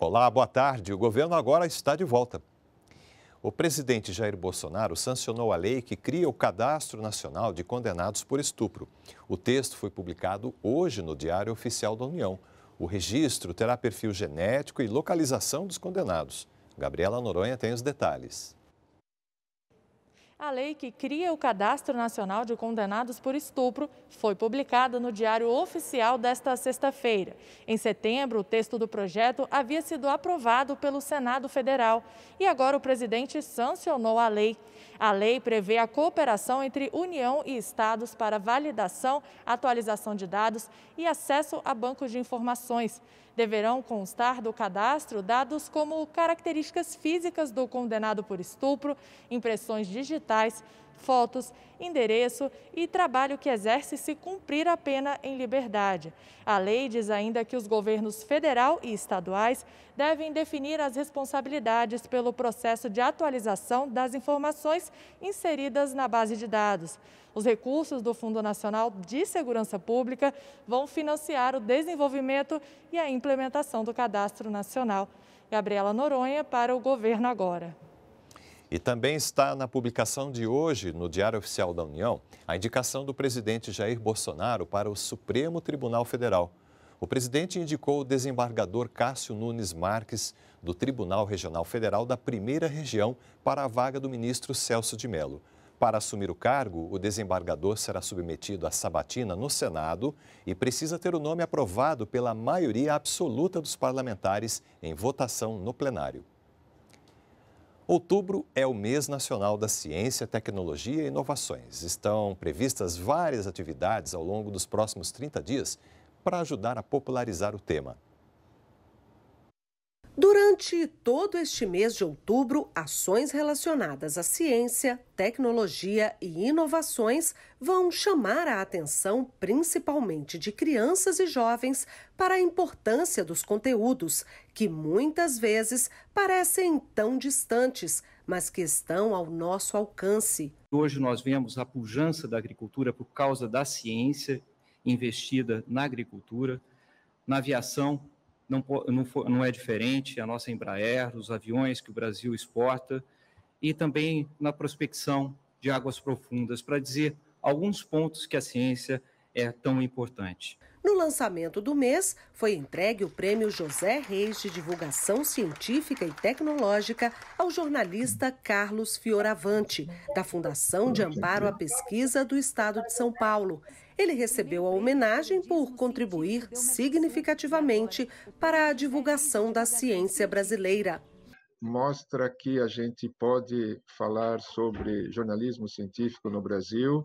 Olá, boa tarde. O governo agora está de volta. O presidente Jair Bolsonaro sancionou a lei que cria o Cadastro Nacional de Condenados por Estupro. O texto foi publicado hoje no Diário Oficial da União. O registro terá perfil genético e localização dos condenados. Gabriela Noronha tem os detalhes. A lei que cria o Cadastro Nacional de Condenados por Estupro foi publicada no Diário Oficial desta sexta-feira. Em setembro, o texto do projeto havia sido aprovado pelo Senado Federal e agora o presidente sancionou a lei. A lei prevê a cooperação entre União e Estados para validação, atualização de dados e acesso a bancos de informações. Deverão constar do cadastro dados como características físicas do condenado por estupro, impressões digitais digitais, fotos, endereço e trabalho que exerce se cumprir a pena em liberdade. A lei diz ainda que os governos federal e estaduais devem definir as responsabilidades pelo processo de atualização das informações inseridas na base de dados. Os recursos do Fundo Nacional de Segurança Pública vão financiar o desenvolvimento e a implementação do Cadastro Nacional. Gabriela Noronha para o Governo Agora. E também está na publicação de hoje, no Diário Oficial da União, a indicação do presidente Jair Bolsonaro para o Supremo Tribunal Federal. O presidente indicou o desembargador Cássio Nunes Marques, do Tribunal Regional Federal da Primeira Região, para a vaga do ministro Celso de Mello. Para assumir o cargo, o desembargador será submetido à sabatina no Senado e precisa ter o nome aprovado pela maioria absoluta dos parlamentares em votação no plenário. Outubro é o mês nacional da ciência, tecnologia e inovações. Estão previstas várias atividades ao longo dos próximos 30 dias para ajudar a popularizar o tema. Durante todo este mês de outubro, ações relacionadas à ciência, tecnologia e inovações vão chamar a atenção, principalmente de crianças e jovens, para a importância dos conteúdos, que muitas vezes parecem tão distantes, mas que estão ao nosso alcance. Hoje nós vemos a pujança da agricultura por causa da ciência investida na agricultura, na aviação não, não, for, não é diferente, a nossa Embraer, os aviões que o Brasil exporta, e também na prospecção de águas profundas, para dizer alguns pontos que a ciência é tão importante. No lançamento do mês, foi entregue o prêmio José Reis de Divulgação Científica e Tecnológica ao jornalista Carlos Fioravante, da Fundação de Amparo à Pesquisa do Estado de São Paulo. Ele recebeu a homenagem por contribuir significativamente para a divulgação da ciência brasileira. Mostra que a gente pode falar sobre jornalismo científico no Brasil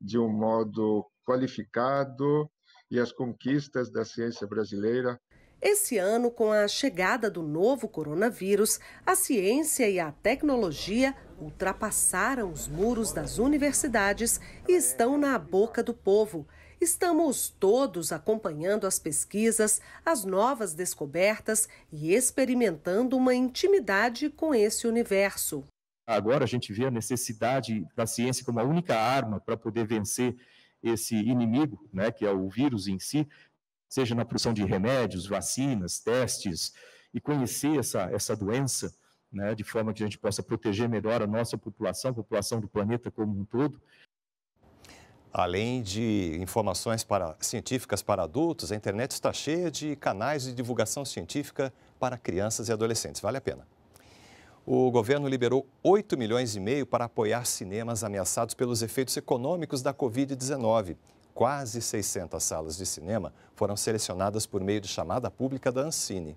de um modo qualificado e as conquistas da ciência brasileira esse ano, com a chegada do novo coronavírus, a ciência e a tecnologia ultrapassaram os muros das universidades e estão na boca do povo. Estamos todos acompanhando as pesquisas, as novas descobertas e experimentando uma intimidade com esse universo. Agora a gente vê a necessidade da ciência como a única arma para poder vencer esse inimigo, né, que é o vírus em si, seja na produção de remédios, vacinas, testes, e conhecer essa, essa doença né, de forma que a gente possa proteger melhor a nossa população, a população do planeta como um todo. Além de informações para, científicas para adultos, a internet está cheia de canais de divulgação científica para crianças e adolescentes. Vale a pena. O governo liberou 8 milhões e meio para apoiar cinemas ameaçados pelos efeitos econômicos da Covid-19. Quase 600 salas de cinema foram selecionadas por meio de chamada pública da Ancine.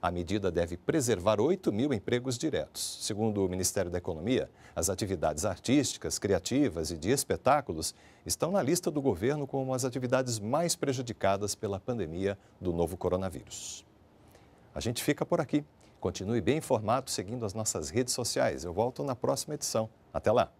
A medida deve preservar 8 mil empregos diretos. Segundo o Ministério da Economia, as atividades artísticas, criativas e de espetáculos estão na lista do governo como as atividades mais prejudicadas pela pandemia do novo coronavírus. A gente fica por aqui. Continue bem informado seguindo as nossas redes sociais. Eu volto na próxima edição. Até lá!